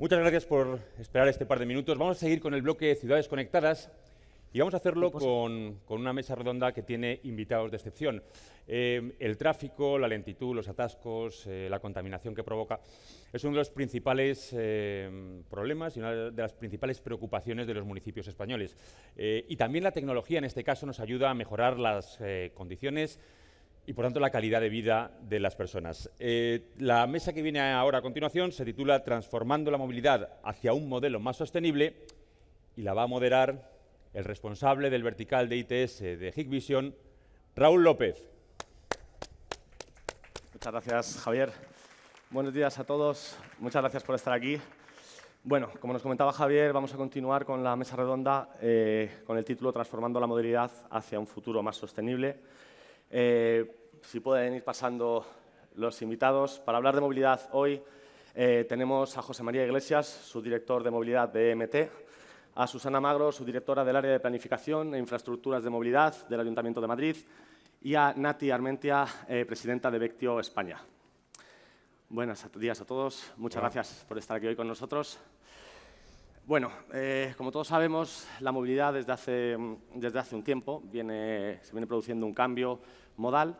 Muchas gracias por esperar este par de minutos. Vamos a seguir con el bloque Ciudades Conectadas y vamos a hacerlo con, con una mesa redonda que tiene invitados de excepción. Eh, el tráfico, la lentitud, los atascos, eh, la contaminación que provoca es uno de los principales eh, problemas y una de las principales preocupaciones de los municipios españoles. y también la tecnología en este caso nos ayuda a mejorar las condiciones y por tanto la calidad de vida de las personas. Eh, la mesa que viene ahora a continuación se titula Transformando la movilidad hacia un modelo más sostenible y la va a moderar el responsable del vertical de ITS de Hikvision, Raúl López. Muchas gracias, Javier. Buenos días a todos. Muchas gracias por estar aquí. Bueno, como nos comentaba Javier, vamos a continuar con la mesa redonda eh, con el título Transformando la movilidad hacia un futuro más sostenible. Eh, si pueden ir pasando los invitados. Para hablar de movilidad hoy eh, tenemos a José María Iglesias, subdirector de movilidad de EMT, a Susana Magro, subdirectora del área de planificación e infraestructuras de movilidad del Ayuntamiento de Madrid, y a Nati Armentia, eh, presidenta de Vectio España. Buenos días a todos, muchas gracias por estar aquí hoy con nosotros. Bueno, eh, como todos sabemos, la movilidad desde hace, desde hace un tiempo viene, se viene produciendo un cambio modal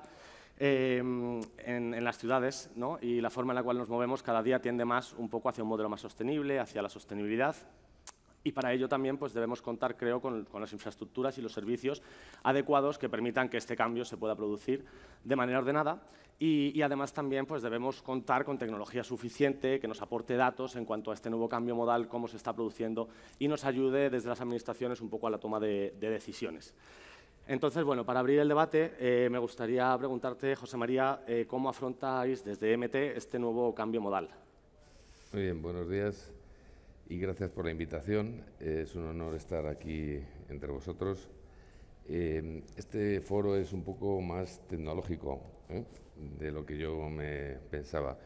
Em, en, las ciudades ¿no? y la forma en la cual nos movemos cada día tiende más un poco hacia un modelo más sostenible, hacia la sostenibilidad. Y para ello también pues, debemos contar, creo, con, las infraestructuras y los servicios adecuados que permitan que este cambio se pueda producir de manera ordenada y, además también pues, debemos contar con tecnología suficiente que nos aporte datos en cuanto a este nuevo cambio modal, cómo se está produciendo y nos ayude desde las administraciones un poco a la toma de decisiones. Entonces, bueno, para abrir el debate, eh, me gustaría preguntarte, José María, eh, ¿cómo afrontáis desde e MT este nuevo cambio modal? Muy bien, buenos días y gracias por la invitación. Es un honor estar aquí entre vosotros. Eh, este foro es un poco más tecnológico de lo que yo me pensaba.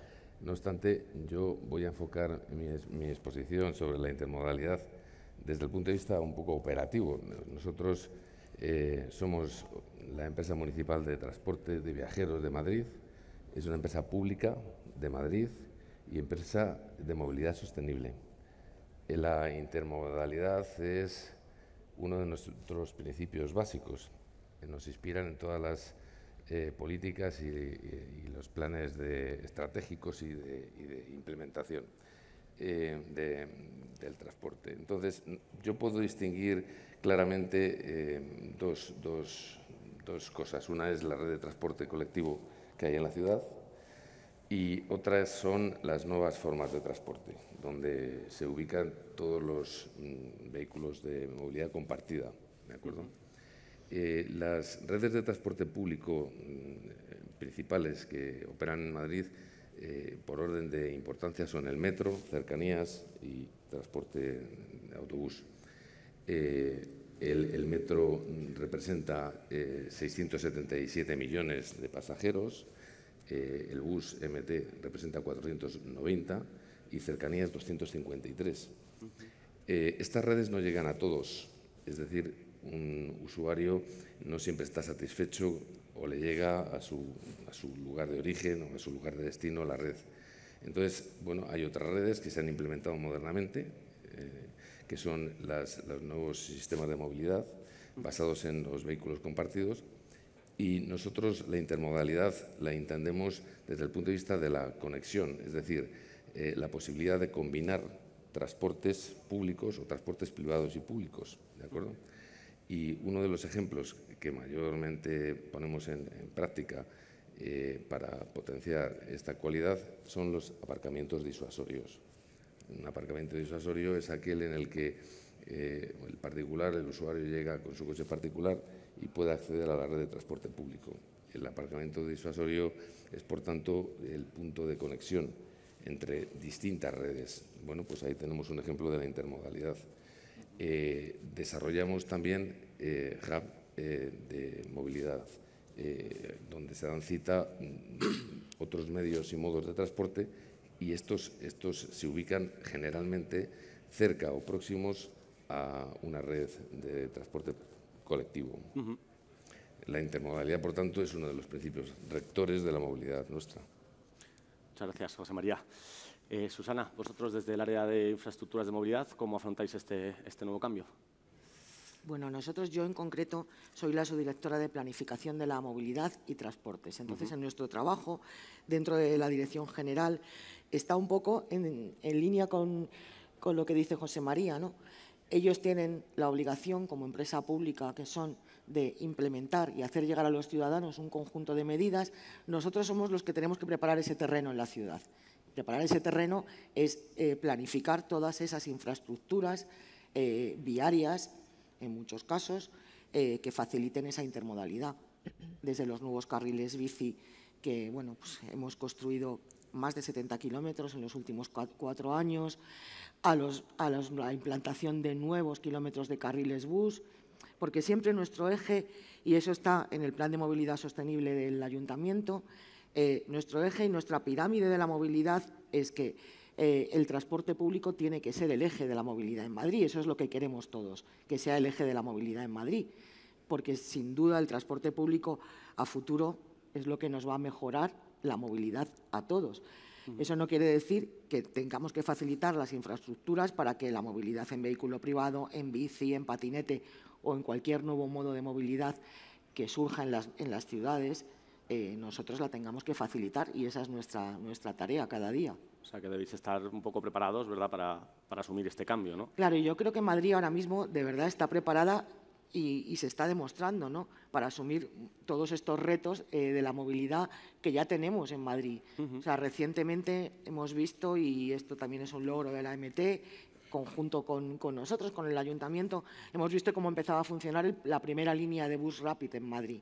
No obstante, yo voy a enfocar mi, mi exposición sobre la intermodalidad desde el punto de vista un poco operativo. Nosotros eh, somos la empresa municipal de transporte de viajeros de Madrid, es una empresa pública de Madrid y empresa de movilidad sostenible. Eh, la intermodalidad es uno de nuestros principios básicos, eh, nos inspiran en todas las políticas y, los planes de, estratégicos y de, implementación del transporte. Entonces, yo puedo distinguir claramente eh, dos, cosas. Una es la red de transporte colectivo que hay en la ciudad y otra son las nuevas formas de transporte, donde se ubican todos los mm, vehículos de movilidad compartida. ¿De acuerdo? Eh, las redes de transporte público mm, principales que operan en Madrid, eh, por orden de importancia, son el metro, cercanías y transporte de autobús. Eh, el, metro representa 677 eh, millones de pasajeros, eh, el bus MT representa 490 y cercanías 253. estas redes no llegan a todos, es decir, un usuario no siempre está satisfecho o le llega a su, lugar de origen o a su lugar de destino la red. Entonces, bueno, hay otras redes que se han implementado modernamente, que son los nuevos sistemas de movilidad basados en los vehículos compartidos. Y nosotros la intermodalidad la entendemos desde el punto de vista de la conexión, es decir, eh, la posibilidad de combinar transportes públicos o transportes privados y públicos. ¿De acuerdo? Y uno de los ejemplos que mayormente ponemos en, práctica eh, para potenciar esta cualidad son los aparcamientos disuasorios. Un aparcamiento disuasorio es aquel en el que eh, el particular, el usuario llega con su coche particular y puede acceder a la red de transporte público. El aparcamiento disuasorio es, por tanto, el punto de conexión entre distintas redes. Bueno, pues ahí tenemos un ejemplo de la intermodalidad. Eh, desarrollamos también eh, hub eh, de movilidad, donde se dan cita mm, otros medios y modos de transporte y estos, se ubican generalmente cerca o próximos a una red de transporte colectivo. La intermodalidad, por tanto, es uno de los principios rectores de la movilidad nuestra. Muchas gracias, José María. Eh, Susana, vosotros desde el área de infraestructuras de movilidad, ¿cómo afrontáis este, este, nuevo cambio? Bueno, nosotros, yo en concreto, soy la subdirectora de Planificación de la Movilidad y Transportes. Entonces, en nuestro trabajo, dentro de la Dirección General, está un poco en, línea con, lo que dice José María. ¿no? Ellos tienen la obligación, como empresa pública que son, de implementar y hacer llegar a los ciudadanos un conjunto de medidas. Nosotros somos los que tenemos que preparar ese terreno en la ciudad. Preparar ese terreno es eh, planificar todas esas infraestructuras eh, viarias, en muchos casos, eh, que faciliten esa intermodalidad. Desde los nuevos carriles bici que bueno, pues hemos construido más de 70 kilómetros en los últimos cuatro años, a, la implantación de nuevos kilómetros de carriles bus, porque siempre nuestro eje, y eso está en el Plan de Movilidad Sostenible del Ayuntamiento, eh, nuestro eje y nuestra pirámide de la movilidad es que eh, el transporte público tiene que ser el eje de la movilidad en Madrid. Eso es lo que queremos todos, que sea el eje de la movilidad en Madrid, porque sin duda el transporte público a futuro es lo que nos va a mejorar la movilidad a todos. Eso no quiere decir que tengamos que facilitar las infraestructuras para que la movilidad en vehículo privado, en bici, en patinete o en cualquier nuevo modo de movilidad que surja en las, en las ciudades, eh, nosotros la tengamos que facilitar y esa es nuestra, nuestra tarea cada día. O sea, que debéis estar un poco preparados, ¿verdad?, para, para asumir este cambio, ¿no? Claro, y yo creo que Madrid ahora mismo de verdad está preparada y, se está demostrando, ¿no? Para asumir todos estos retos eh, de la movilidad que ya tenemos en Madrid. O sea, recientemente hemos visto, y esto también es un logro de la MT, conjunto con, nosotros, con el ayuntamiento, hemos visto cómo empezaba a funcionar la primera línea de bus rápido en Madrid,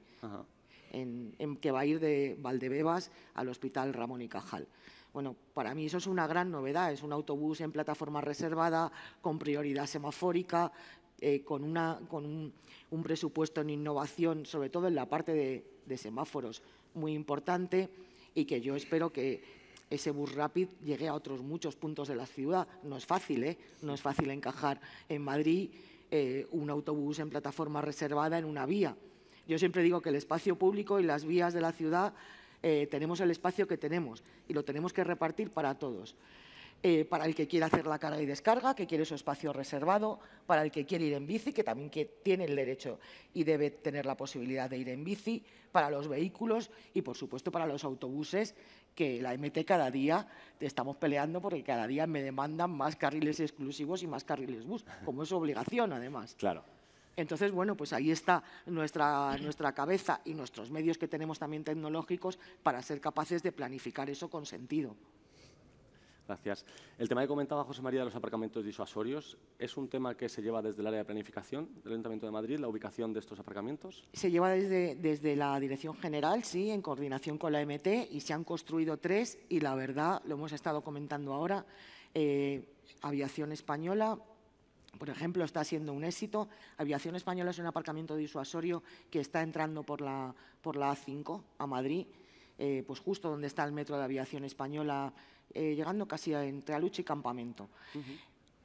En, que va a ir de Valdebebas al Hospital Ramón y Cajal. Bueno, para mí eso es una gran novedad, es un autobús en plataforma reservada, con prioridad semafórica, eh, con, un, presupuesto en innovación, sobre todo en la parte de, semáforos, muy importante y que yo espero que, ese bus rapid llegue a otros muchos puntos de la ciudad. No es fácil, ¿eh? No es fácil encajar en Madrid eh, un autobús en plataforma reservada en una vía. Yo siempre digo que el espacio público y las vías de la ciudad eh, tenemos el espacio que tenemos y lo tenemos que repartir para todos. Eh, para el que quiera hacer la carga y descarga, que quiere su espacio reservado, para el que quiere ir en bici, que también que tiene el derecho y debe tener la posibilidad de ir en bici, para los vehículos y, por supuesto, para los autobuses, que la MT cada día estamos peleando porque cada día me demandan más carriles exclusivos y más carriles bus, como es obligación, además. Claro. Entonces, bueno, pues ahí está nuestra, nuestra cabeza y nuestros medios que tenemos también tecnológicos para ser capaces de planificar eso con sentido. Gracias. El tema que comentaba José María de los aparcamientos disuasorios, ¿es un tema que se lleva desde el área de planificación del Ayuntamiento de Madrid, la ubicación de estos aparcamientos? Se lleva desde, desde la Dirección General, sí, en coordinación con la MT, y se han construido tres, y la verdad, lo hemos estado comentando ahora, eh, Aviación Española, por ejemplo, está siendo un éxito. Aviación Española es un aparcamiento disuasorio que está entrando por la, por la A5 a Madrid, eh, pues justo donde está el metro de Aviación Española eh, llegando casi entre Aluche y Campamento.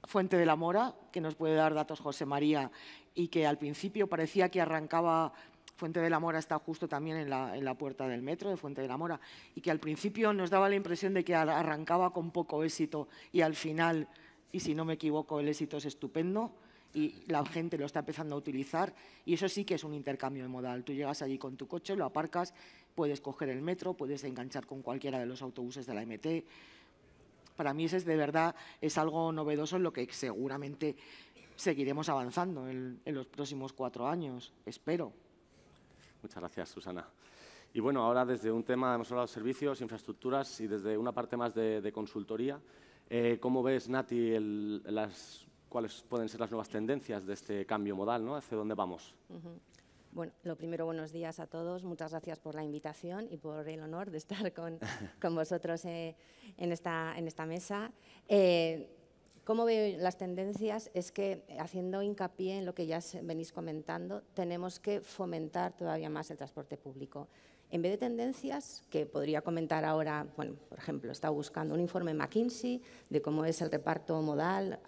Fuente de la Mora, que nos puede dar datos José María, y que al principio parecía que arrancaba, Fuente de la Mora está justo también en la, en la, puerta del metro de Fuente de la Mora, y que al principio nos daba la impresión de que arrancaba con poco éxito y al final, y si no me equivoco, el éxito es estupendo y la gente lo está empezando a utilizar y eso sí que es un intercambio de modal. Tú llegas allí con tu coche, lo aparcas, puedes coger el metro, puedes enganchar con cualquiera de los autobuses de la MT, para mí eso es de verdad es algo novedoso en lo que seguramente seguiremos avanzando en, los próximos cuatro años, espero. Muchas gracias, Susana. Y bueno, ahora desde un tema, hemos hablado de servicios, infraestructuras y desde una parte más de, consultoría. Eh, ¿Cómo ves, Nati, las, cuáles pueden ser las nuevas tendencias de este cambio modal? ¿no? ¿Hacia dónde vamos? Bueno, lo primero, buenos días a todos. Muchas gracias por la invitación y por el honor de estar con, vosotros eh, en, esta, en esta mesa. Eh, ¿Cómo veo las tendencias? Es que, haciendo hincapié en lo que ya venís comentando, tenemos que fomentar todavía más el transporte público. En vez de tendencias, que podría comentar ahora, bueno, por ejemplo, está buscando un informe McKinsey de cómo es el reparto modal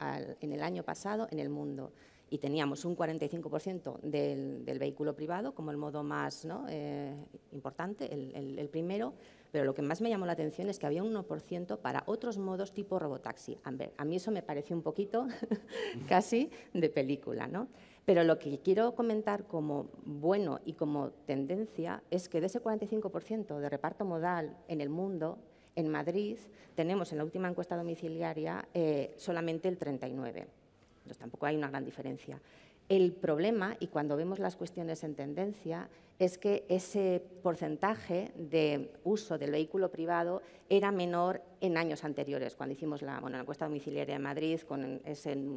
en el año pasado en el mundo y teníamos un 45% del, del, vehículo privado como el modo más eh, importante, el, primero, pero lo que más me llamó la atención es que había un 1% para otros modos tipo robotaxi. A, a mí eso me pareció un poquito casi de película, ¿no? Pero lo que quiero comentar como bueno y como tendencia es que de ese 45% de reparto modal en el mundo, en Madrid, tenemos en la última encuesta domiciliaria eh, solamente el 39% tampoco hay una gran diferencia. El problema, y cuando vemos las cuestiones en tendencia, es que ese porcentaje de uso del vehículo privado era menor en años anteriores, cuando hicimos la, encuesta domiciliaria de Madrid, con ese eh,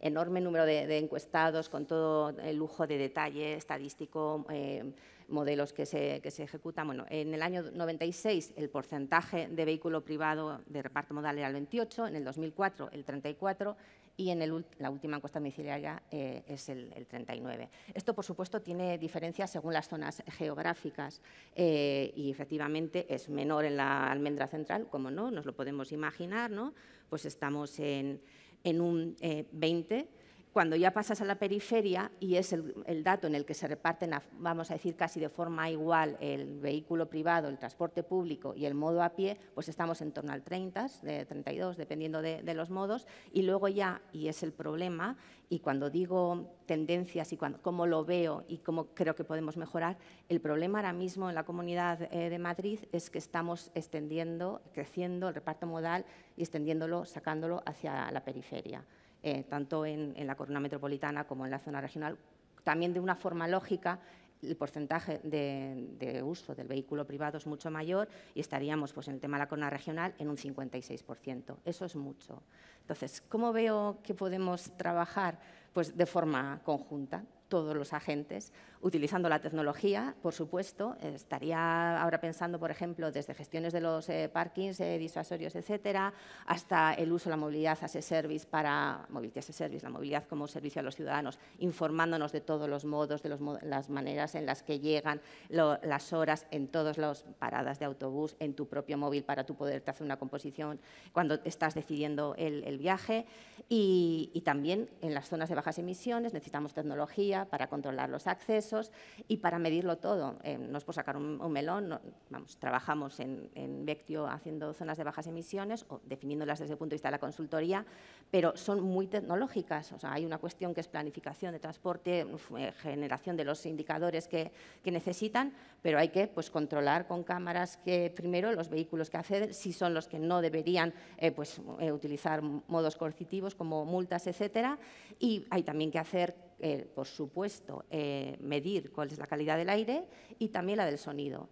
enorme número de, encuestados, con todo el lujo de detalle estadístico, eh, modelos que se, que se, ejecutan. Bueno, en el año 96 el porcentaje de vehículo privado de reparto modal era el 28, en el 2004 el 34 y en la última encuesta domiciliaria eh, es el, 39. Esto, por supuesto, tiene diferencias según las zonas geográficas eh, y efectivamente es menor en la almendra central, como no, nos lo podemos imaginar, ¿no? pues estamos en, un 20 eh, cuando ya pasas a la periferia y es el, dato en el que se reparten, vamos a decir, casi de forma igual el vehículo privado, el transporte público y el modo a pie, pues estamos en torno al 30, de 32, dependiendo de, los modos. Y luego ya, y es el problema, y cuando digo tendencias y cómo lo veo y cómo creo que podemos mejorar, el problema ahora mismo en la Comunidad eh, de Madrid es que estamos extendiendo, creciendo el reparto modal y extendiéndolo, sacándolo hacia la periferia. Eh, tanto en, la corona metropolitana como en la zona regional, también de una forma lógica el porcentaje de, uso del vehículo privado es mucho mayor y estaríamos pues, en el tema de la corona regional en un 56%. Eso es mucho. Entonces, ¿cómo veo que podemos trabajar? Pues de forma conjunta todos los agentes, utilizando la tecnología, por supuesto. Estaría ahora pensando, por ejemplo, desde gestiones de los eh, parkings, eh, disuasorios, etcétera, hasta el uso de la movilidad as a service para movilidad as service, la movilidad como servicio a los ciudadanos, informándonos de todos los modos, de los, las maneras en las que llegan, las horas en todas las paradas de autobús, en tu propio móvil para tú poderte hacer una composición cuando estás decidiendo el, viaje y, y también en las zonas de bajas emisiones necesitamos tecnología, para controlar los accesos y para medirlo todo. Eh, no es por sacar un, melón, vamos, trabajamos en, Vectio haciendo zonas de bajas emisiones o definiéndolas desde el punto de vista de la consultoría, pero son muy tecnológicas. O sea, hay una cuestión que es planificación de transporte, eh, generación de los indicadores que, necesitan, pero hay que pues, controlar con cámaras que primero los vehículos que acceden, si son los que no deberían eh, pues, utilizar modos coercitivos como multas, etcétera, y hay también que hacer eh, por supuesto, eh, medir cuál es la calidad del aire y también la del sonido.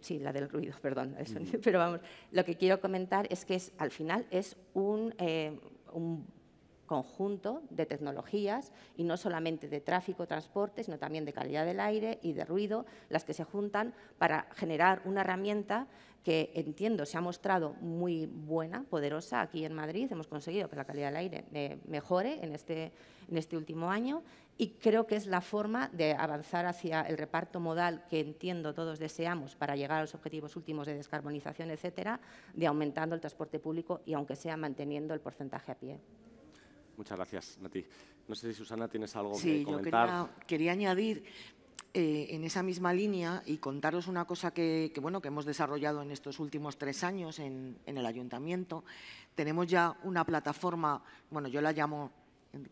sí, la del ruido, perdón, la del sonido. Pero vamos, lo que quiero comentar es que es, al final es un eh, conjunto de tecnologías y no solamente de tráfico, transporte, sino también de calidad del aire y de ruido, las que se juntan para generar una herramienta que entiendo se ha mostrado muy buena, poderosa aquí en Madrid. Hemos conseguido que la calidad del aire eh, mejore en este, en este último año y creo que es la forma de avanzar hacia el reparto modal que entiendo todos deseamos para llegar a los objetivos últimos de descarbonización, etcétera, de aumentando el transporte público y aunque sea manteniendo el porcentaje a pie. Muchas gracias, Nati. No sé si Susana tienes algo que comentar. Sí, quería, añadir eh, en esa misma línea y contaros una cosa que, bueno, que hemos desarrollado en estos últimos tres años en, el ayuntamiento. Tenemos ya una plataforma, bueno, yo la llamo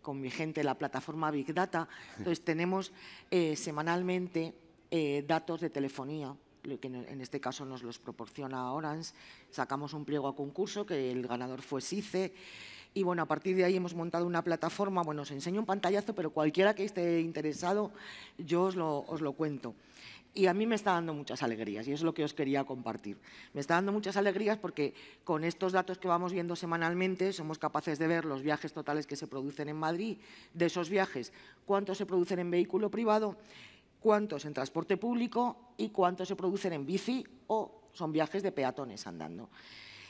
con mi gente la plataforma Big Data. Entonces tenemos eh, semanalmente eh, datos de telefonía que en este caso nos los proporciona Orange. Sacamos un pliego a concurso que el ganador fue SICE. Y bueno, a partir de ahí hemos montado una plataforma, bueno, os enseño un pantallazo, pero cualquiera que esté interesado, yo os lo, os lo cuento. Y a mí me está dando muchas alegrías y es lo que os quería compartir. Me está dando muchas alegrías porque con estos datos que vamos viendo semanalmente somos capaces de ver los viajes totales que se producen en Madrid, de esos viajes, cuántos se producen en vehículo privado, cuántos en transporte público y cuántos se producen en bici o son viajes de peatones andando.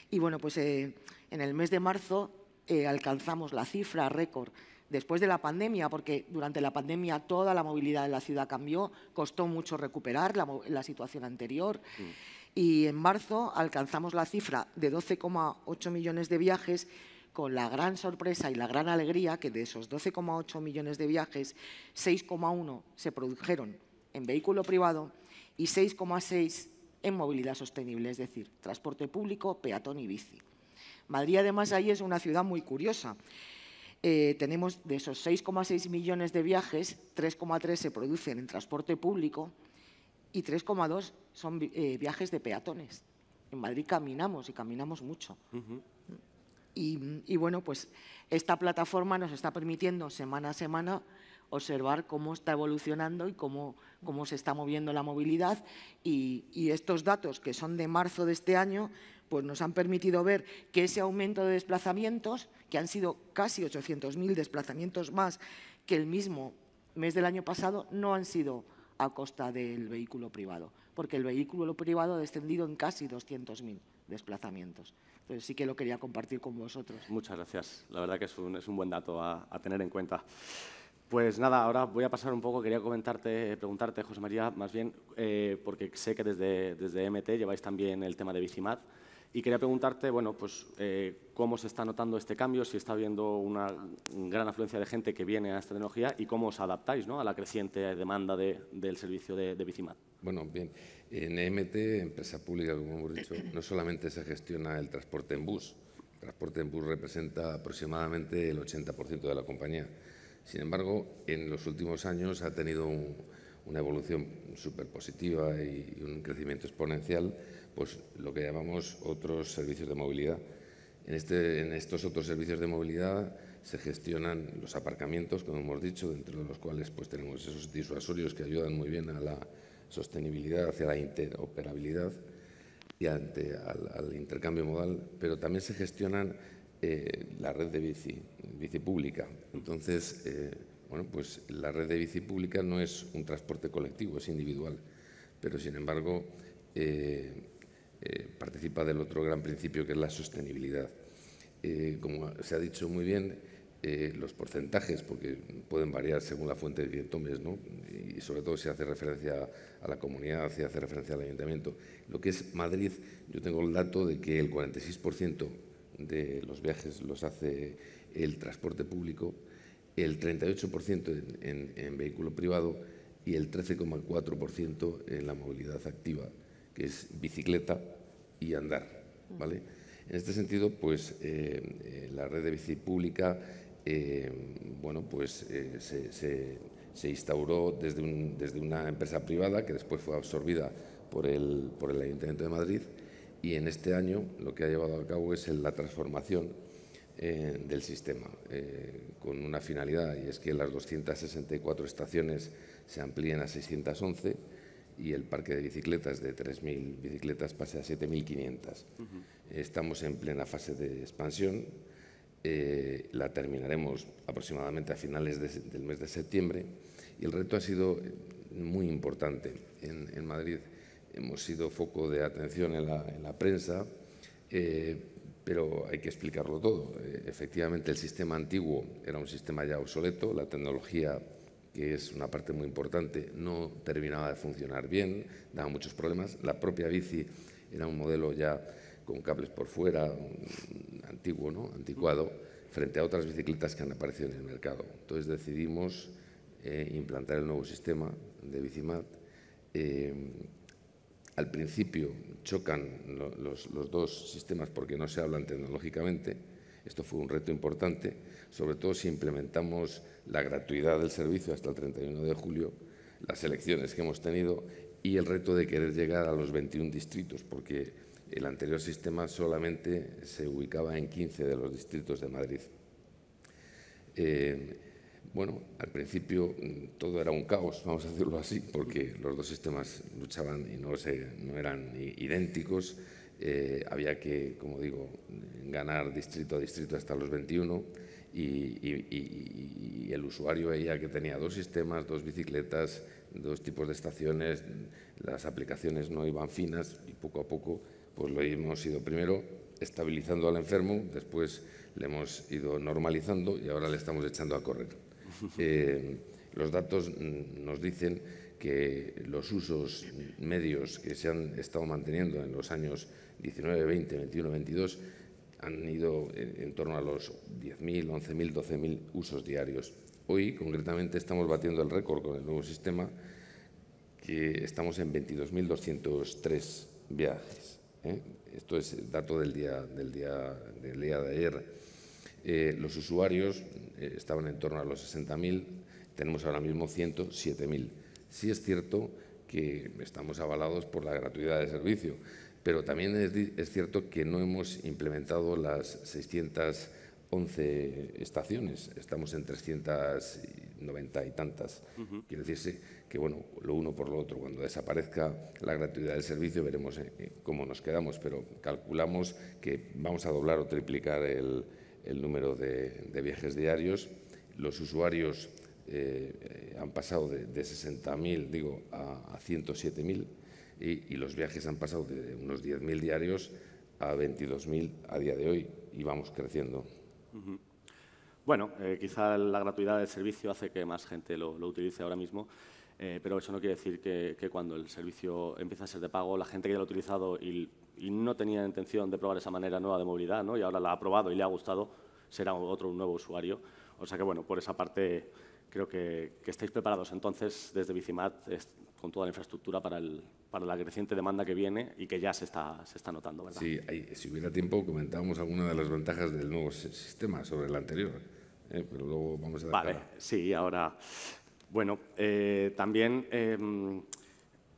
Y bueno, pues eh, en el mes de marzo eh, alcanzamos la cifra récord después de la pandemia, porque durante la pandemia toda la movilidad de la ciudad cambió, costó mucho recuperar la, situación anterior. Mm. Y en marzo alcanzamos la cifra de 12,8 millones de viajes con la gran sorpresa y la gran alegría que de esos 12,8 millones de viajes, 6,1 se produjeron en vehículo privado y 6,6 en movilidad sostenible, es decir, transporte público, peatón y bici. Madrid, además, ahí es una ciudad muy curiosa. Eh, tenemos de esos 6,6 millones de viajes, 3,3 se producen en transporte público y 3,2 son eh, viajes de peatones. En Madrid caminamos y caminamos mucho. y, bueno, pues esta plataforma nos está permitiendo semana a semana observar cómo está evolucionando y cómo, cómo se está moviendo la movilidad. y, estos datos, que son de marzo de este año, pues nos han permitido ver que ese aumento de desplazamientos, que han sido casi 800.000 desplazamientos más que el mismo mes del año pasado, no han sido a costa del vehículo privado, porque el vehículo privado ha descendido en casi 200.000 desplazamientos. Entonces sí que lo quería compartir con vosotros. Muchas gracias. La verdad que es un, buen dato a, tener en cuenta. Pues nada, ahora voy a pasar un poco, quería comentarte, preguntarte, José María, más bien, eh, porque sé que desde, desde MT lleváis también el tema de Bicimad. Y quería preguntarte, bueno, pues, eh, cómo se está notando este cambio, si está habiendo una gran afluencia de gente que viene a esta tecnología y cómo os adaptáis ¿no? a la creciente demanda del servicio de, de Bueno, bien. En EMT, empresa pública, como hemos dicho, no solamente se gestiona el transporte en bus. transporte en bus representa aproximadamente el 80% de la compañía. Sin embargo, en los últimos años ha tenido un, una evolución súper positiva y un crecimiento exponencial, pues lo que llamamos otros servicios de movilidad. En, este, en estos otros servicios de movilidad se gestionan los aparcamientos, como hemos dicho, dentro de los cuales pues, tenemos esos disuasorios que ayudan muy bien a la sostenibilidad, hacia la interoperabilidad y al, intercambio modal, pero también se gestionan eh, la red de bici, bici pública. Entonces, eh, bueno, pues la red de bici pública no es un transporte colectivo, es individual, pero sin embargo eh, eh, participa del otro gran principio que es la sostenibilidad. Eh, como se ha dicho muy bien, los porcentajes, porque pueden variar según la fuente de viento, mes, ¿no? y sobre todo si hace referencia a la comunidad, si hace referencia al ayuntamiento. Lo que es Madrid, yo tengo el dato de que el 46% de los viajes los hace el transporte público el 38% en, vehículo privado y el 13,4% en la movilidad activa, que es bicicleta y andar. ¿vale? En este sentido, pues eh, eh, la red de bici pública eh, bueno, pues, se, instauró desde, desde, una empresa privada que después fue absorbida por el, por el Ayuntamiento de Madrid y en este año lo que ha llevado a cabo es la transformación eh, del sistema, eh, con una finalidad, y es que las 264 estaciones se amplíen a 611 y el parque de bicicletas de 3.000 bicicletas pase a 7.500. Estamos en plena fase de expansión, eh, la terminaremos aproximadamente a finales del mes de septiembre y el reto ha sido muy importante en, Madrid. Hemos sido foco de atención en la, prensa pero hay que explicarlo todo. Eh, efectivamente, el sistema antiguo era un sistema ya obsoleto, la tecnología, que es una parte muy importante, no terminaba de funcionar bien, daba muchos problemas. La propia bici era un modelo ya con cables por fuera, mm, antiguo, ¿no? anticuado, frente a otras bicicletas que han aparecido en el mercado. Entonces decidimos eh, implantar el nuevo sistema de Bicimat. Eh, al principio chocan los, dos sistemas porque no se hablan tecnológicamente. Esto fue un reto importante, sobre todo si implementamos la gratuidad del servicio hasta el 31 de julio, las elecciones que hemos tenido y el reto de querer llegar a los 21 distritos, porque el anterior sistema solamente se ubicaba en 15 de los distritos de Madrid. Eh, bueno, al principio mm, todo era un caos, vamos a decirlo así, porque los dos sistemas luchaban y no, no eran idénticos. Eh, había que, como digo, ganar distrito a distrito hasta los 21 y, el usuario veía que tenía dos sistemas, dos bicicletas, dos tipos de estaciones, las aplicaciones no iban finas y poco a poco pues lo hemos ido primero estabilizando al enfermo, después le hemos ido normalizando y ahora le estamos echando a correr. Eh, los datos nos dicen que los usos medios que se han estado manteniendo en los años 19, 20, 21, 22 han ido en, torno a los 10.000, 11.000, 12.000 usos diarios. Hoy, concretamente, estamos batiendo el récord con el nuevo sistema, que estamos en 22.203 viajes. ¿eh? Esto es el dato del día, del, día, del día de ayer. Eh, los usuarios eh, estaban en torno a los 60.000, tenemos ahora mismo 107.000. Sí es cierto que estamos avalados por la gratuidad de servicio, pero también es, cierto que no hemos implementado las 611 estaciones, estamos en 390 y tantas. Quiere decirse que, bueno, lo uno por lo otro, cuando desaparezca la gratuidad del servicio veremos eh, cómo nos quedamos, pero calculamos que vamos a doblar o triplicar el, el número de, viajes diarios. Los usuarios eh, han pasado de, 60.000, digo, a, 107.000 y, los viajes han pasado de unos 10.000 diarios a 22.000 a día de hoy y vamos creciendo. Bueno, eh, quizá la gratuidad del servicio hace que más gente lo, utilice ahora mismo, eh, pero eso no quiere decir que, cuando el servicio empieza a ser de pago, la gente que ya lo ha utilizado y y no tenía intención de probar esa manera nueva de movilidad, ¿no? y ahora la ha probado y le ha gustado, será otro nuevo usuario. O sea que, bueno, por esa parte creo que, que estáis preparados entonces desde Bicimat con toda la infraestructura para, el, para la creciente demanda que viene y que ya se está, se está notando, ¿verdad? Sí, si hubiera tiempo comentábamos alguna de las ventajas del nuevo sistema sobre el anterior, ¿eh? pero luego vamos a... Vale, sí, ahora... Bueno, eh, también... Em,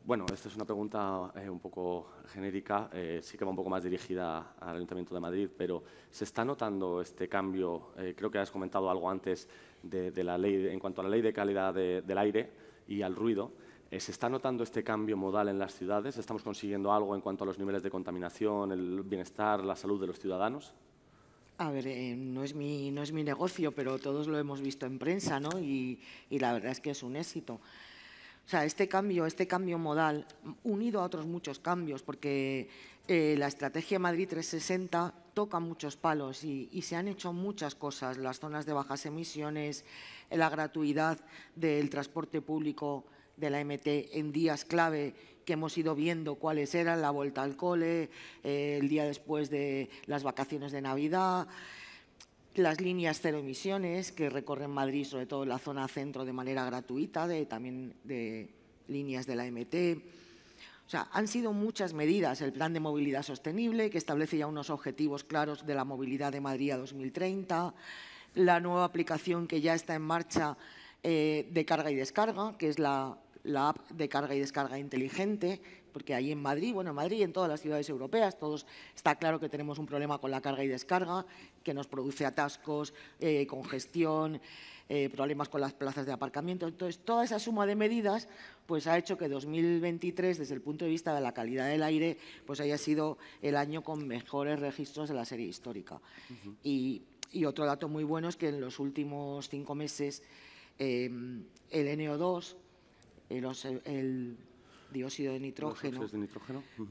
bueno, esta es una pregunta eh, un poco genérica, eh, sí que va un poco más dirigida al Ayuntamiento de Madrid, pero ¿se está notando este cambio? Eh, creo que has comentado algo antes de, la ley, en cuanto a la ley de calidad del aire y al ruido. ¿Se está notando este cambio modal en las ciudades? ¿Estamos consiguiendo algo en cuanto a los niveles de contaminación, el bienestar, la salud de los ciudadanos? A ver, no, es mi, no es mi negocio, pero todos lo hemos visto en prensa, ¿no? y la verdad es que es un éxito. O sea, este cambio, este cambio modal, unido a otros muchos cambios, porque eh, la estrategia Madrid 360 toca muchos palos y, se han hecho muchas cosas, las zonas de bajas emisiones, la gratuidad del transporte público de la MT en días clave que hemos ido viendo cuáles eran, la vuelta al cole, eh, el día después de las vacaciones de Navidad las líneas cero emisiones que recorren Madrid, sobre todo en la zona centro, de manera gratuita, de, también de líneas de la MT. O sea, han sido muchas medidas. El plan de movilidad sostenible, que establece ya unos objetivos claros de la movilidad de Madrid a 2030. La nueva aplicación que ya está en marcha eh, de carga y descarga, que es la, la app de carga y descarga inteligente, porque ahí en Madrid, bueno, en Madrid y en todas las ciudades europeas, todos está claro que tenemos un problema con la carga y descarga, que nos produce atascos, eh, congestión, eh, problemas con las plazas de aparcamiento. Entonces, toda esa suma de medidas pues, ha hecho que 2023, desde el punto de vista de la calidad del aire, pues haya sido el año con mejores registros de la serie histórica. y, otro dato muy bueno es que en los últimos cinco meses em, el NO2, el dióxido de nitrógeno,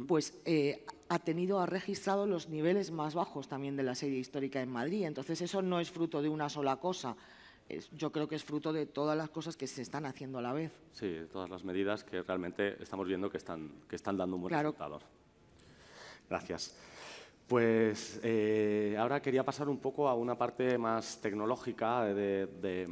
pues eh, ha tenido, ha registrado los niveles más bajos también de la serie histórica en Madrid. Entonces eso no es fruto de una sola cosa. yo creo que es fruto de todas las cosas que se están haciendo a la vez. Sí, de todas las medidas que realmente estamos viendo que están, que están dando un buen resultado. Gracias. Pues eh, ahora quería pasar un poco a una parte más tecnológica de,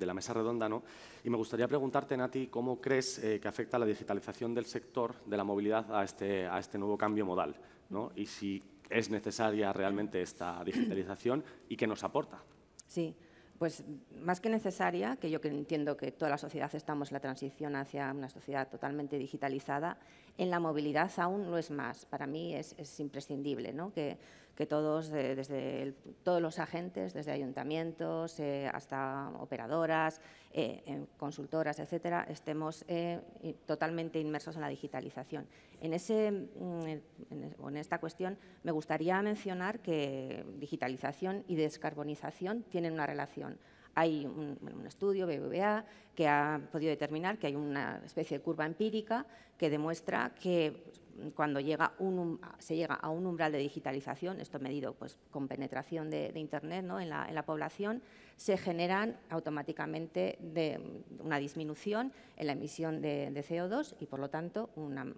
la mesa redonda, ¿no? Y me gustaría preguntarte, Nati, ¿cómo crees eh, que afecta la digitalización del sector de la movilidad a este, a este nuevo cambio modal? ¿no? Y si es necesaria realmente esta digitalización y qué nos aporta. Sí pues más que necesaria, que yo entiendo que toda la sociedad estamos en la transición hacia una sociedad totalmente digitalizada, en la movilidad aún no es más. Para mí es, imprescindible ¿no? que que todos, eh, desde todos los agentes, desde ayuntamientos eh, hasta operadoras, eh, consultoras, etcétera, estemos totalmente inmersos en la digitalización. En, ese, mm, esta cuestión me gustaría mencionar que digitalización y descarbonización tienen una relación hay un, un, estudio, BBVA, que ha podido determinar que hay una especie de curva empírica que demuestra que pues, cuando llega um, se llega a un umbral de digitalización, esto medido pues, con penetración de, Internet en, la, población, se generan automáticamente una disminución en la emisión de, CO2 y, por lo tanto, una,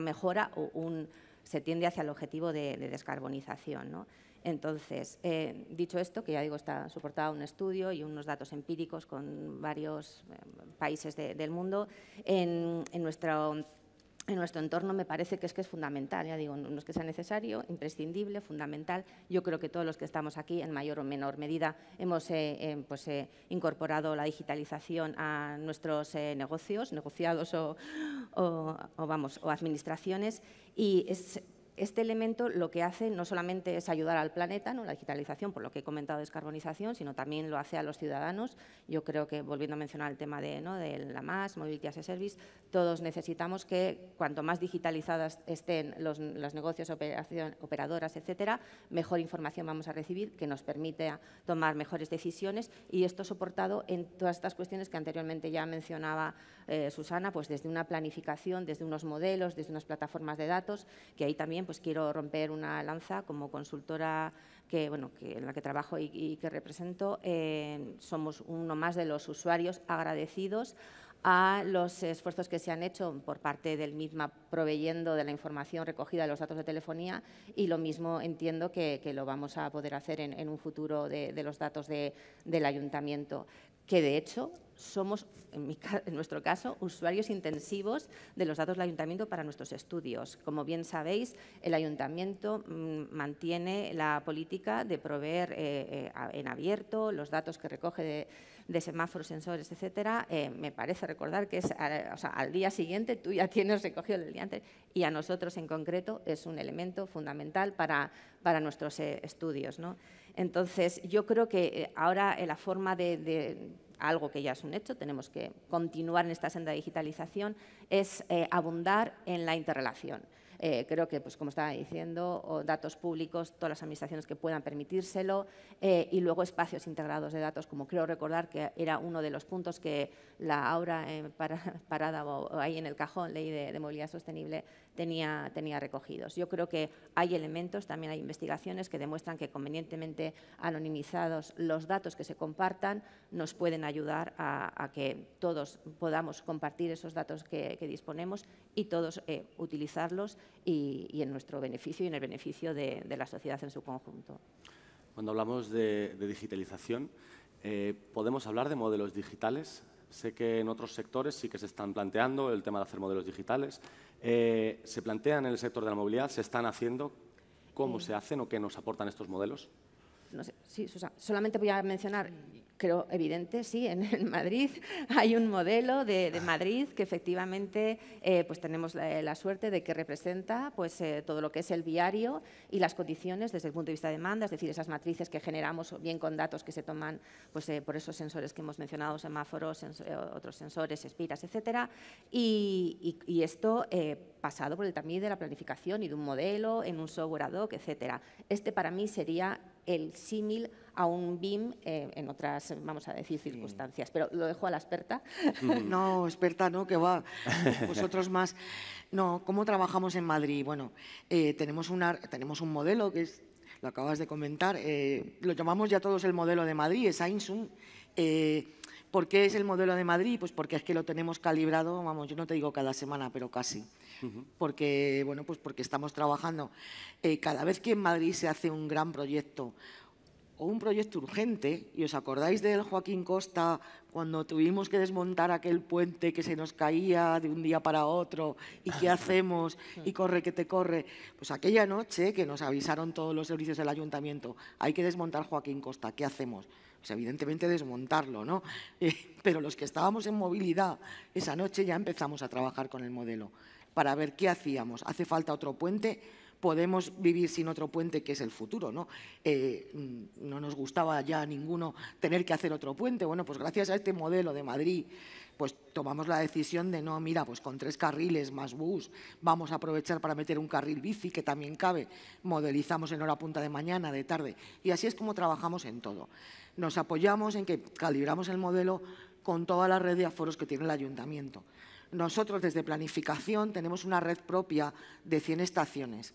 mejora o un, se tiende hacia el objetivo de, descarbonización. Entonces, eh, dicho esto, que ya digo, está soportado un estudio y unos datos empíricos con varios eh, países del mundo, en nuestro en nuestro entorno me parece que es que es fundamental, ya digo, no es que sea necesario, imprescindible, fundamental. Yo creo que todos los que estamos aquí, en mayor o menor medida, hemos eh, eh, pues, eh, incorporado la digitalización a nuestros negocios, negociados o, o, vamos, o administraciones, y es este elemento lo que hace no solamente es ayudar al planeta, ¿no? la digitalización, por lo que he comentado, descarbonización, sino también lo hace a los ciudadanos. Yo creo que, volviendo a mencionar el tema de, ¿no? de la MAS, Mobility as a Service, todos necesitamos que cuanto más digitalizadas estén los, negocios, operadoras, etcétera, mejor información vamos a recibir que nos permite tomar mejores decisiones y esto soportado en todas estas cuestiones que anteriormente ya mencionaba eh, Susana, pues desde una planificación, desde unos modelos, desde unas plataformas de datos, que ahí también pues quiero romper una lanza como consultora que, bueno, que en la que trabajo y, que represento. Eh, somos uno más de los usuarios agradecidos a los esfuerzos que se han hecho por parte del mismo proveyendo de la información recogida de los datos de telefonía y lo mismo entiendo que, lo vamos a poder hacer en, un futuro de, los datos del ayuntamiento, que de hecho somos, en, nuestro caso, usuarios intensivos de los datos del ayuntamiento para nuestros estudios. Como bien sabéis, el ayuntamiento mm, mantiene la política de proveer eh, eh, en abierto los datos que recoge de, de semáforos, sensores, etcétera, eh, me parece recordar que es, eh, al día siguiente tú ya tienes recogido el día antes y a nosotros en concreto es un elemento fundamental para, nuestros eh, estudios. Entonces, yo creo que ahora la forma de, algo que ya es un hecho, tenemos que continuar en esta senda de digitalización, es abundar en la interrelación. Eh, creo que, pues, como estaba diciendo, datos públicos, todas las administraciones que puedan permitírselo, eh, y luego espacios integrados de datos, como creo recordar que era uno de los puntos que la aura eh, para, parada ahí en el cajón, ley de movilidad sostenible, tenía, recogidos. Yo creo que hay elementos, también hay investigaciones que demuestran que convenientemente anonimizados los datos que se compartan nos pueden ayudar a, que todos podamos compartir esos datos que, disponemos y todos eh, utilizarlos y, en nuestro beneficio y en el beneficio de, la sociedad en su conjunto. Cuando hablamos de, digitalización, eh, ¿podemos hablar de modelos digitales Sé que en otros sectores sí que se están planteando el tema de hacer modelos digitales. Eh, ¿Se plantean en el sector de la movilidad? ¿Se están haciendo? ¿Cómo se hacen o qué nos aportan estos modelos? sí, solamente voy a mencionar, creo evidente, sí, en, Madrid hay un modelo de, Madrid que efectivamente eh, pues tenemos la, suerte de que representa pues, eh, todo lo que es el viario y las condiciones desde el punto de vista de demanda, es decir, esas matrices que generamos bien con datos que se toman pues, eh, por esos sensores que hemos mencionado, semáforos, otros sensores, espiras, etcétera, y, esto pasado por el también de la planificación y de un modelo en un software ad hoc, etcétera. Este para mí sería el símil a un BIM eh, en otras, vamos a decir, circunstancias. Pero lo dejo a la experta. No, experta, no, que va. Vosotros más. No, ¿cómo trabajamos en Madrid? Bueno, eh, tenemos, tenemos un modelo que es, lo acabas de comentar, eh, lo llamamos ya todos el modelo de Madrid, es Ainsun. ¿Por qué es el modelo de Madrid? Pues porque es que lo tenemos calibrado, vamos, yo no te digo cada semana, pero casi. Porque, bueno, pues porque estamos trabajando. Eh, cada vez que en Madrid se hace un gran proyecto o un proyecto urgente, y os acordáis del Joaquín Costa cuando tuvimos que desmontar aquel puente que se nos caía de un día para otro, y qué hacemos, y corre que te corre. Pues aquella noche que nos avisaron todos los servicios del ayuntamiento, hay que desmontar Joaquín Costa, ¿qué hacemos? pues evidentemente desmontarlo, ¿no? Eh, pero los que estábamos en movilidad esa noche ya empezamos a trabajar con el modelo para ver qué hacíamos. ¿Hace falta otro puente? podemos vivir sin otro puente que es el futuro, ¿no? Eh, mm, no nos gustaba ya ninguno tener que hacer otro puente. Bueno, pues gracias a este modelo de Madrid, pues tomamos la decisión de no, mira, pues con tres carriles más bus, vamos a aprovechar para meter un carril bici que también cabe, modelizamos en hora punta de mañana, de tarde, y así es como trabajamos en todo. Nos apoyamos en que calibramos el modelo con toda la red de aforos que tiene el ayuntamiento. Nosotros desde planificación tenemos una red propia de 100 estaciones,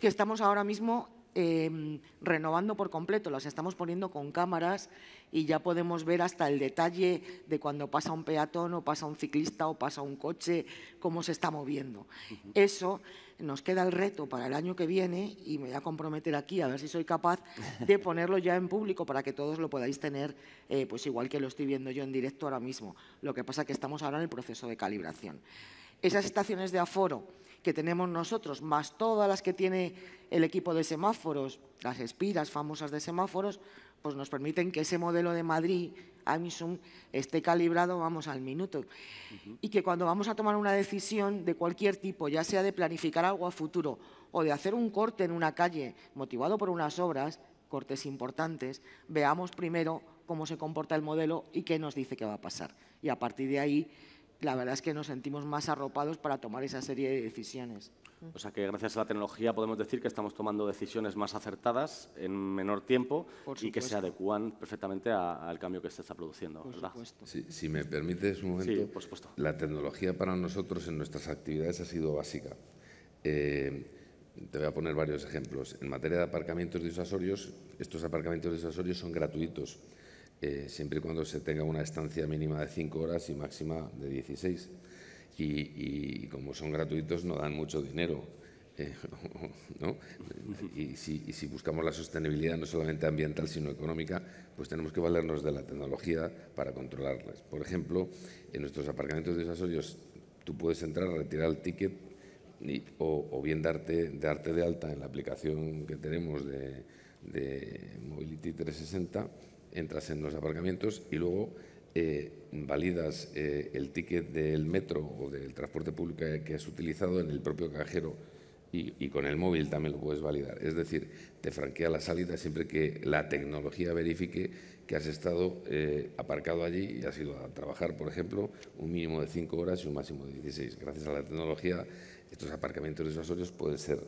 que estamos ahora mismo Em, renovando por completo, las estamos poniendo con cámaras y ya podemos ver hasta el detalle de cuando pasa un peatón o pasa un ciclista o pasa un coche, cómo se está moviendo. Eso nos queda el reto para el año que viene y me voy a comprometer aquí a ver si soy capaz de ponerlo ya en público para que todos lo podáis tener, eh, pues igual que lo estoy viendo yo en directo ahora mismo. Lo que pasa es que estamos ahora en el proceso de calibración. Esas estaciones de aforo que tenemos nosotros, más todas las que tiene el equipo de semáforos, las espiras famosas de semáforos, pues nos permiten que ese modelo de Madrid, Amisum, esté calibrado, vamos, al minuto. Y que cuando vamos a tomar una decisión de cualquier tipo, ya sea de planificar algo a futuro o de hacer un corte en una calle motivado por unas obras, cortes importantes, veamos primero cómo se comporta el modelo y qué nos dice que va a pasar. Y a partir de ahí la verdad es que nos sentimos más arropados para tomar esa serie de decisiones. O sea que gracias a la tecnología podemos decir que estamos tomando decisiones más acertadas en menor tiempo y que se adecuan perfectamente al cambio que se está produciendo. ¿verdad? Si, si, me permites un momento, sí, por supuesto. la tecnología para nosotros en nuestras actividades ha sido básica. Eh, te voy a poner varios ejemplos. En materia de aparcamientos disuasorios, estos aparcamientos disuasorios son gratuitos eh, siempre y cuando se tenga una estancia mínima de 5 horas y máxima de 16. Y, como son gratuitos, no dan mucho dinero. Eh, ¿no? y, si, buscamos la sostenibilidad no solamente ambiental sino económica, pues tenemos que valernos de la tecnología para controlarlas. Por ejemplo, en nuestros aparcamientos de desarrollos tú puedes entrar, retirar el ticket o, bien darte, de alta en la aplicación que tenemos de, de Mobility 360 entras en los aparcamientos y luego eh, validas eh, el ticket del metro o del transporte público que has utilizado en el propio cajero y, con el móvil también lo puedes validar. Es decir, te franquea la salida siempre que la tecnología verifique que has estado eh, aparcado allí y has ido a trabajar, por ejemplo, un mínimo de 5 horas y un máximo de 16. Gracias a la tecnología, estos aparcamientos disuasorios pueden ser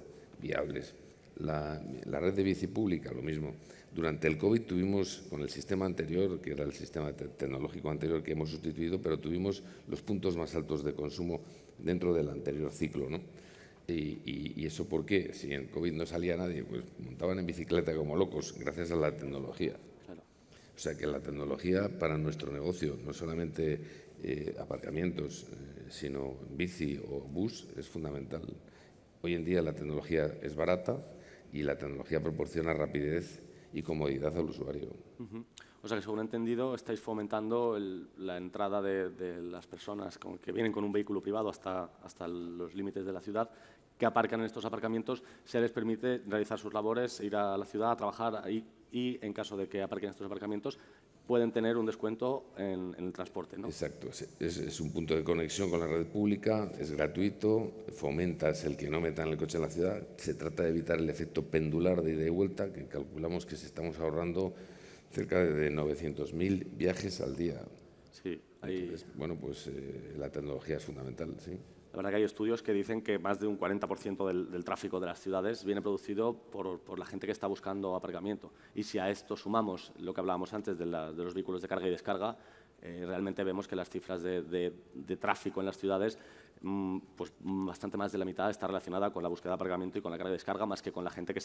viables. La, la red de bici pública, lo mismo. Durante el COVID tuvimos, con el sistema anterior, que era el sistema tecnológico anterior que hemos sustituido, pero tuvimos los puntos más altos de consumo dentro del anterior ciclo. ¿no? Y, eso por qué? Si en COVID no salía nadie, pues montaban en bicicleta como locos, gracias a la tecnología. O sea que la tecnología para nuestro negocio, no solamente eh, aparcamientos, eh, sino bici o bus, es fundamental. Hoy en día la tecnología es barata y la tecnología proporciona rapidez y comodidad al usuario. O sea que, según he entendido, estáis fomentando la entrada de, las personas que vienen con un vehículo privado hasta, hasta los límites de la ciudad, que aparcan en estos aparcamientos, se les permite realizar sus labores, ir a la ciudad a trabajar y, y en caso de que aparquen estos aparcamientos, pueden tener un descuento en, el transporte. ¿no? Exacto, es, un punto de conexión con la red pública, es gratuito, es el que no metan el coche en la ciudad, se trata de evitar el efecto pendular de ida y vuelta, que calculamos que se estamos ahorrando cerca de 900.000 viajes al día. Sí, bueno, pues eh, la tecnología es fundamental, sí. La verdad que hay estudios que dicen que más de un 40% del, tráfico de las ciudades viene producido por, la gente que está buscando aparcamiento. Y si a esto sumamos lo que hablábamos antes de, los vehículos de carga y descarga, eh, realmente vemos que las cifras de, tráfico en las ciudades, mm, pues mm, bastante más de la mitad está relacionada con la búsqueda de aparcamiento y con la carga y descarga, más que con la gente que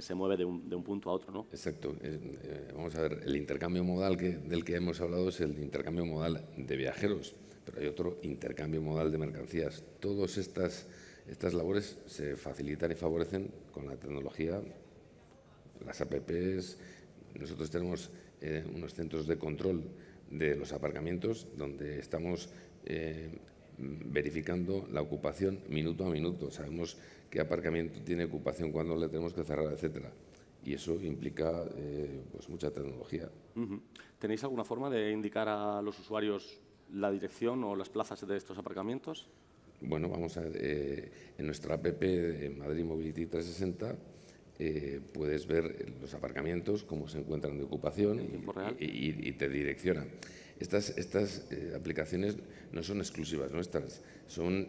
se, mueve de un, punto a otro. ¿no? Exacto. Eh, eh, vamos a ver, el intercambio modal que, del que hemos hablado es el intercambio modal de viajeros pero hay otro intercambio modal de mercancías. Todas estas, estas labores se facilitan y favorecen con la tecnología, las APPs. Nosotros tenemos eh, unos centros de control de los aparcamientos donde estamos eh, verificando la ocupación minuto a minuto. Sabemos qué aparcamiento tiene ocupación, cuándo le tenemos que cerrar, etcétera. Y eso implica eh, pues mucha tecnología. ¿Tenéis alguna forma de indicar a los usuarios la dirección o las plazas de estos aparcamientos? Bueno, vamos a ver eh, en nuestra app de Madrid Mobility 360 eh, puedes ver los aparcamientos, cómo se encuentran de ocupación y, te direcciona. Estas, estas eh, aplicaciones no son exclusivas nuestras, son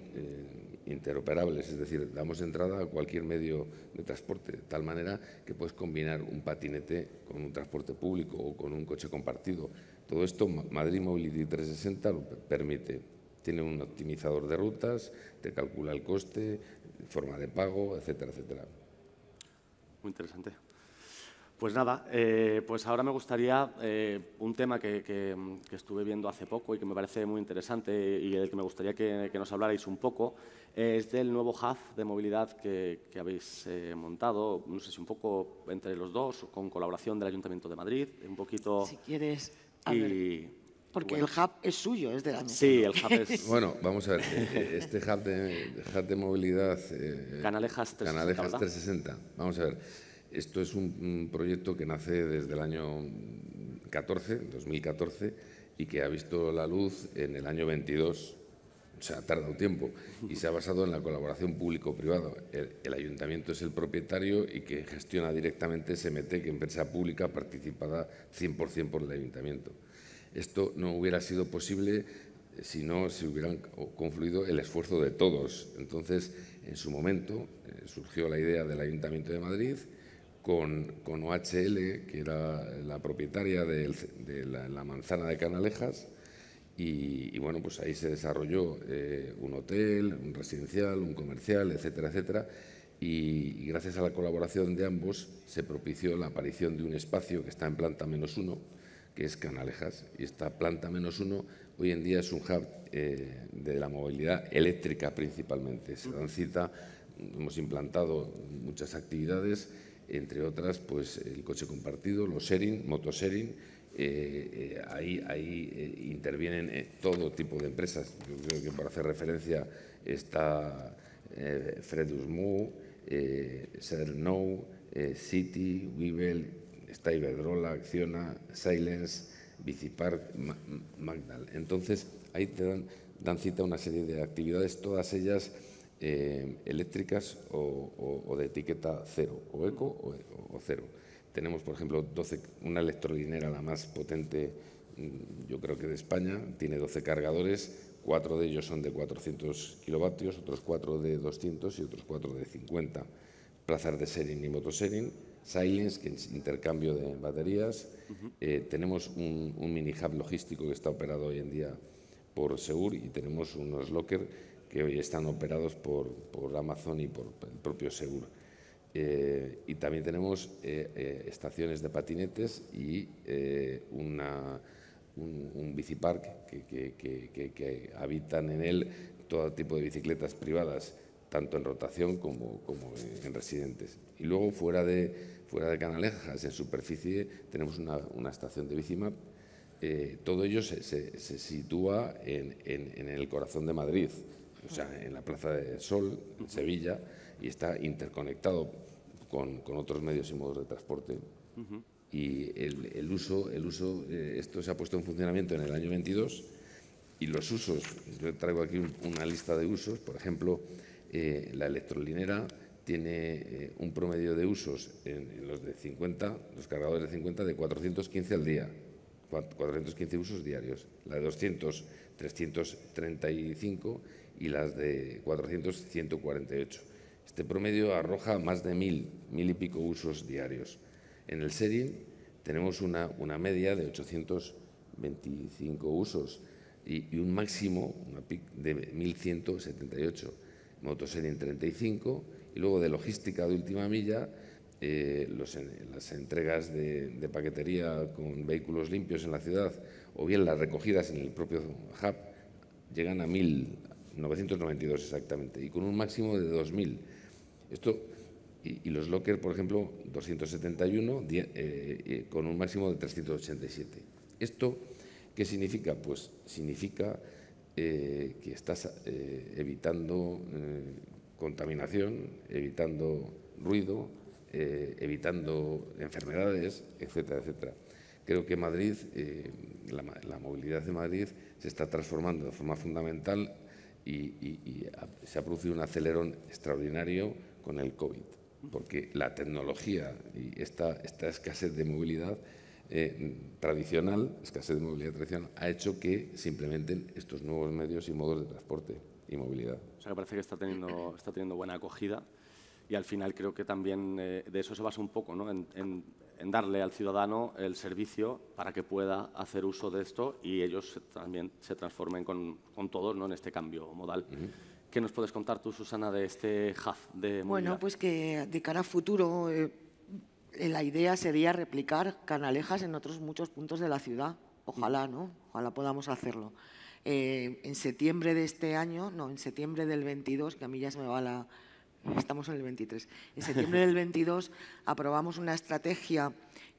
interoperables, es decir, damos entrada a cualquier medio de transporte, de tal manera que puedes combinar un patinete con un transporte público o con un coche compartido. Todo esto Madrid Mobility 360 lo permite. Tiene un optimizador de rutas, te calcula el coste, forma de pago, etcétera, etcétera. Muy interesante. Pues nada, eh, pues ahora me gustaría eh, un tema que, estuve viendo hace poco y que me parece muy interesante y del que me gustaría que, nos hablarais un poco, es del nuevo hub de movilidad que, habéis eh, montado, no sé si un poco entre los dos, con colaboración del Ayuntamiento de Madrid, un poquito... Si quieres porque el hub es suyo, es de la Sí, el hub es. bueno, vamos a ver, eh, eh, este hub de, de movilidad. Eh, eh Canalejas 360. Canalejas 360. Vamos a ver, esto es un, un proyecto que nace desde el año 14, 2014, y que ha visto la luz en el año 22 o sea, ha tardado tiempo y se ha basado en la colaboración público privada El, ayuntamiento es el propietario y que gestiona directamente mete que empresa pública participada 100% por el ayuntamiento. Esto no hubiera sido posible si no se hubieran confluido el esfuerzo de todos. Entonces, en su momento eh, surgió la idea del Ayuntamiento de Madrid con, con OHL, que era la propietaria de, la manzana de Canalejas, y, bueno, pues ahí se desarrolló eh, un hotel, un residencial, un comercial, etcétera, etcétera. Y, gracias a la colaboración de ambos se propició la aparición de un espacio que está en planta menos uno, que es Canalejas. Y esta planta menos uno hoy en día es un hub eh, de la movilidad eléctrica principalmente. Se dan cita, hemos implantado muchas actividades, entre otras pues el coche compartido, los sharing, motosharing eh, eh, ahí, ahí eh, intervienen todo tipo de empresas. Yo creo que para hacer referencia está Fredusmoo Mu, City, Weevil, está Iberdrola, Acciona, Silence, Bicipark, Magdal. Entonces, ahí te dan, cita una serie de actividades, todas ellas eléctricas o, de etiqueta cero, o eco o cero. Tenemos, por ejemplo, 12, una electrolinera, la más potente, mm, yo creo que de España, tiene 12 cargadores, cuatro de ellos son de 400 kilovatios, otros cuatro de 200 y otros cuatro de 50. Plazas de sharing y motosharing, Silence, que es intercambio de baterías. Eh, tenemos un, mini hub logístico que está operado hoy en día por Segur y tenemos unos lockers que hoy están operados por Amazon y por el propio Segur. Eh, y también tenemos eh, eh, estaciones de patinetes y un, un bicipark que, habitan en él todo tipo de bicicletas privadas, tanto en rotación como, en residentes. Y luego fuera de, Canalejas, en superficie, tenemos una, estación de Bicimap todo ello se, se, sitúa en, en, el corazón de Madrid, o sea, en la Plaza del Sol, en Sevilla, y está interconectado con, otros medios y modos de transporte. Y el, uso, el uso eh, esto se ha puesto en funcionamiento en el año 22 y los usos, yo traigo aquí una lista de usos, por ejemplo, eh, la electrolinera tiene eh, un promedio de usos en, los de 50, los cargadores de 50 de 415 al día, 415 usos diarios, la de 200 335 y las de 400 148. Este promedio arroja más de mil, mil y pico usos diarios. En el SERIN tenemos una, media de 825 usos y, un máximo una pic de 1178. Motoserin 35 y luego de logística de última milla eh, las entregas de, paquetería con vehículos limpios en la ciudad o bien las recogidas en el propio hub llegan a mil, 992 exactamente, y con un máximo de 2.000. Esto, y, los locker, por ejemplo, 271 eh, eh, con un máximo de 387. ¿Esto qué significa? Pues significa eh, que estás evitando contaminación, evitando ruido, evitando enfermedades, etcétera, etcétera. Creo que Madrid, la, la movilidad de Madrid se está transformando de forma fundamental y, se ha producido un acelerón extraordinario con el COVID, porque la tecnología y esta, esta escasez de movilidad eh, tradicional, escasez de movilidad tradicional, ha hecho que se implementen estos nuevos medios y modos de transporte y movilidad. O sea, que parece que está teniendo, está teniendo buena acogida y al final creo que también eh, de eso se basa un poco, ¿no? en darle al ciudadano el servicio para que pueda hacer uso de esto y ellos también se transformen con, con ¿no? en este cambio modal. ¿Qué nos puedes contar tú, Susana, de este hub de Bueno, pues que de cara a futuro eh, la idea sería replicar canalejas en otros muchos puntos de la ciudad. Ojalá, ¿no? Ojalá podamos hacerlo. Eh, en septiembre de este año, no, en septiembre del 22, que a mí ya se me va la, estamos en el 23. En septiembre del 22 aprobamos una estrategia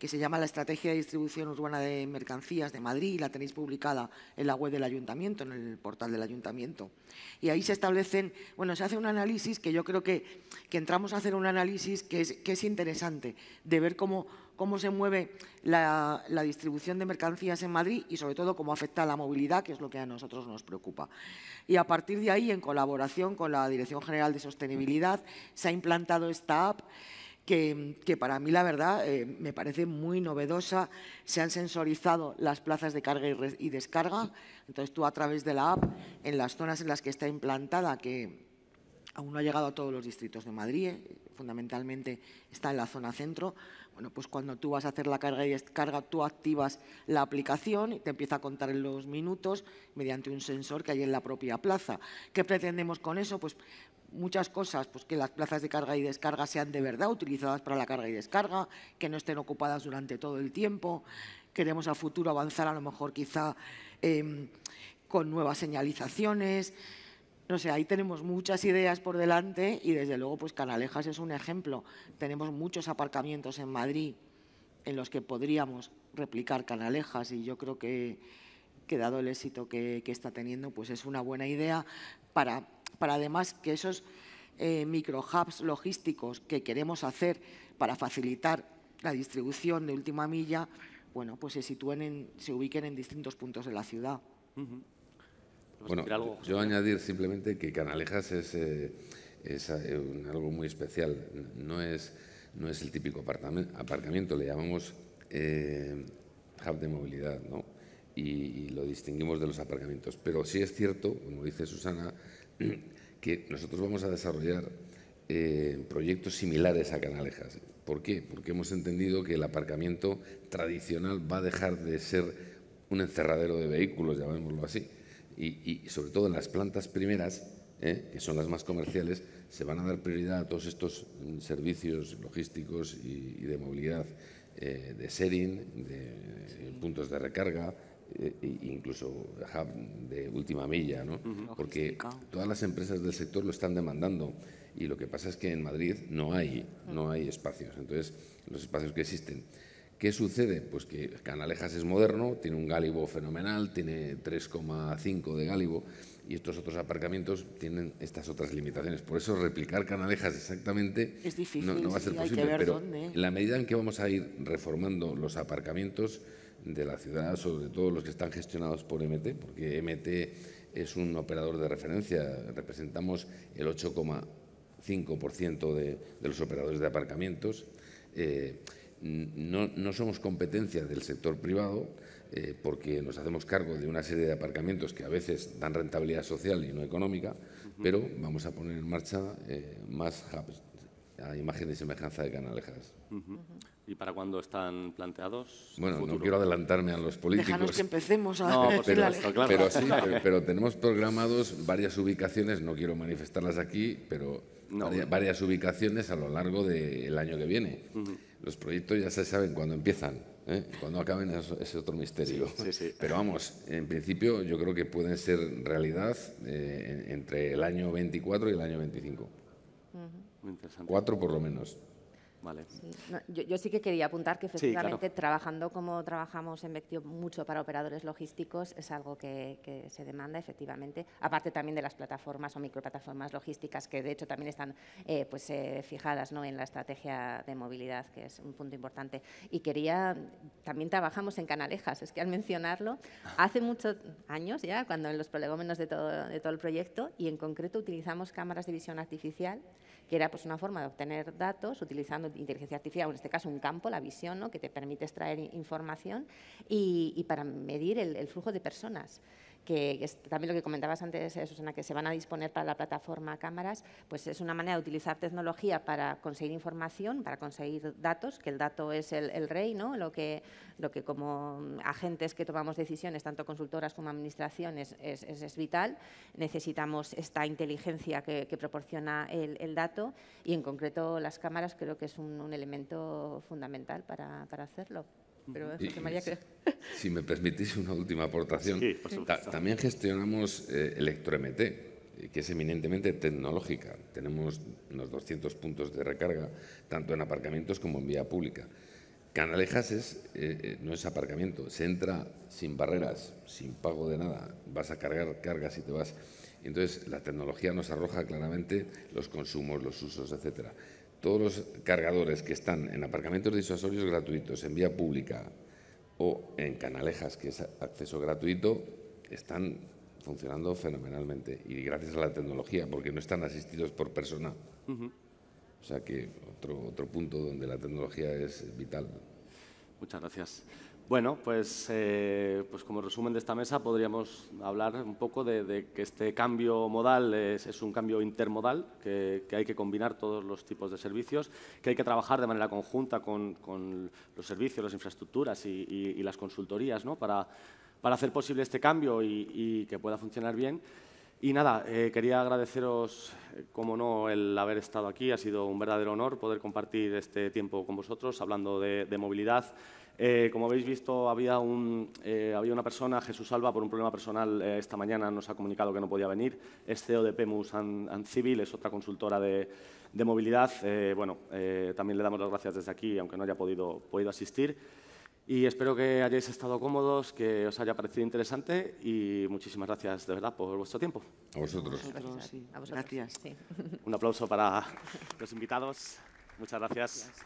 que se llama la Estrategia de Distribución Urbana de Mercancías de Madrid y la tenéis publicada en la web del Ayuntamiento, en el portal del Ayuntamiento. Y ahí se establecen, bueno, se hace un análisis que yo creo que, que entramos a hacer un análisis que es, que es interesante, de ver cómo, cómo se mueve la, la, distribución de mercancías en Madrid y sobre todo cómo afecta a la movilidad, que es lo que a nosotros nos preocupa. Y a partir de ahí, en colaboración con la Dirección General de Sostenibilidad, se ha implantado esta app que, para mí la verdad eh, me parece muy novedosa. Se han sensorizado las plazas de carga y, descarga, entonces tú a través de la app, en las zonas en las que está implantada, que aún no ha llegado a todos los distritos de Madrid, eh, fundamentalmente está en la zona centro, bueno, pues cuando tú vas a hacer la carga y descarga, tú activas la aplicación y te empieza a contar los minutos mediante un sensor que hay en la propia plaza. ¿Qué pretendemos con eso? Pues muchas cosas, pues que las plazas de carga y descarga sean de verdad utilizadas para la carga y descarga, que no estén ocupadas durante todo el tiempo. Queremos a futuro avanzar a lo mejor quizá em, con nuevas señalizaciones. No sé, ahí tenemos muchas ideas por delante y desde luego pues Canalejas es un ejemplo. Tenemos muchos aparcamientos en Madrid en los que podríamos replicar Canalejas y yo creo que, dado el éxito que, que está teniendo, pues es una buena idea para para además que esos eh, micro hubs logísticos que queremos hacer para facilitar la distribución de última milla, bueno, pues se sitúen, en, se ubiquen en distintos puntos de la ciudad. Bueno, yo añadir simplemente que Canalejas es, eh, eh, algo muy especial. No es, no es el típico aparcamiento, le llamamos hub de movilidad, ¿no? y, lo distinguimos de los aparcamientos. Pero sí es cierto, como dice Susana, que nosotros vamos a desarrollar eh, proyectos similares a Canalejas. ¿Por qué? Porque hemos entendido que el aparcamiento tradicional va a dejar de ser un encerradero de vehículos, llamémoslo así, y, sobre todo en las plantas primeras, ¿eh? que son las más comerciales, se van a dar prioridad a todos estos mm, servicios logísticos y, de movilidad, eh, de sharing, de puntos de recarga, eh, e incluso hub de última milla, ¿no? porque todas las empresas del sector lo están demandando y lo que pasa es que en Madrid no hay, no hay espacios, entonces los espacios que existen. ¿Qué sucede? Pues que Canalejas es moderno, tiene un gálibo fenomenal, tiene 3,5 de gálibo y estos otros aparcamientos tienen estas otras limitaciones. Por eso replicar Canalejas exactamente es difícil, no, va a ser posible, pero en la medida en que vamos a ir reformando los aparcamientos, de la ciudad, sobre todo los que están gestionados por MT, porque MT es un operador de referencia, representamos el 8,5% de, de, los operadores de aparcamientos. Eh, no, somos competencia del sector privado eh, porque nos hacemos cargo de una serie de aparcamientos que a veces dan rentabilidad social y no económica, pero vamos a poner en marcha eh, más hubs a imagen y semejanza de Canalejas. ¿Y para cuándo están planteados? Bueno, no quiero adelantarme a los políticos. Déjanos que empecemos no, pero, pero, sí, pero, tenemos programados varias ubicaciones, no quiero manifestarlas aquí, pero varias, ubicaciones a lo largo del año que viene. Los proyectos ya se saben cuándo empiezan, ¿eh? Cuando acaben es, otro misterio. pero vamos, en principio yo creo que pueden ser realidad eh, entre el año 24 y el año 25. Cuatro por lo menos yo, sí que quería apuntar que efectivamente trabajando como trabajamos en Vectio mucho para operadores logísticos es algo que, se demanda efectivamente, aparte también de las plataformas o microplataformas logísticas que de hecho también están eh, pues, eh, fijadas en la estrategia de movilidad, que es un punto importante. Y quería, también trabajamos en Canalejas, es que al mencionarlo, hace muchos años ya, cuando en los prolegómenos de todo, de todo el proyecto, y en concreto utilizamos cámaras de visión artificial que era pues, una forma de obtener datos utilizando inteligencia artificial, en este caso un campo, la visión, que te permite extraer información y, para medir el flujo de personas que también lo que comentabas antes, eh, Susana, que se van a disponer para la plataforma cámaras, pues es una manera de utilizar tecnología para conseguir información, para conseguir datos, que el dato es el, rey, ¿no? Lo que, lo que como agentes que tomamos decisiones, tanto consultoras como administraciones, es, vital. Necesitamos esta inteligencia que, proporciona el, dato y, en concreto, las cámaras creo que es un, elemento fundamental para hacerlo. Si me permitís una última aportación, también gestionamos eh, Electromt, eh, que es eminentemente tecnológica. Tenemos unos 200 puntos de recarga, tanto en aparcamientos como en vía pública. Canalejas es, eh, no es aparcamiento, se entra sin barreras, sin pago de nada, vas a cargar cargas y te vas. Entonces, la tecnología nos arroja claramente los consumos, los usos, etcétera todos los cargadores que están en aparcamientos disuasorios gratuitos, en vía pública o en canalejas, que es acceso gratuito, están funcionando fenomenalmente y gracias a la tecnología, porque no están asistidos por persona. O sea que otro, otro punto donde la tecnología es vital. Muchas gracias. Bueno, pues, eh, pues como resumen de esta mesa podríamos hablar un poco de, que este cambio modal es, un cambio intermodal, que, hay que combinar todos los tipos de servicios, que hay que trabajar de manera conjunta con, los servicios, las infraestructuras y, las consultorías ¿no? para, para, hacer posible este cambio y, que pueda funcionar bien. Y nada, eh, quería agradeceros, eh, como no, el haber estado aquí. Ha sido un verdadero honor poder compartir este tiempo con vosotros hablando de movilidad eh, como habéis visto, había, eh, había, una persona, Jesús Alba, por un problema personal eh, esta mañana nos ha comunicado que no podía venir. Es CEO de PEMUS and, Civil, es otra consultora de, movilidad. bueno, también le damos las gracias desde aquí, aunque no haya podido, asistir. Y espero que hayáis estado cómodos, que os haya parecido interesante y muchísimas gracias de verdad por vuestro tiempo. A vosotros. Gracias. Un aplauso para los invitados. Muchas gracias.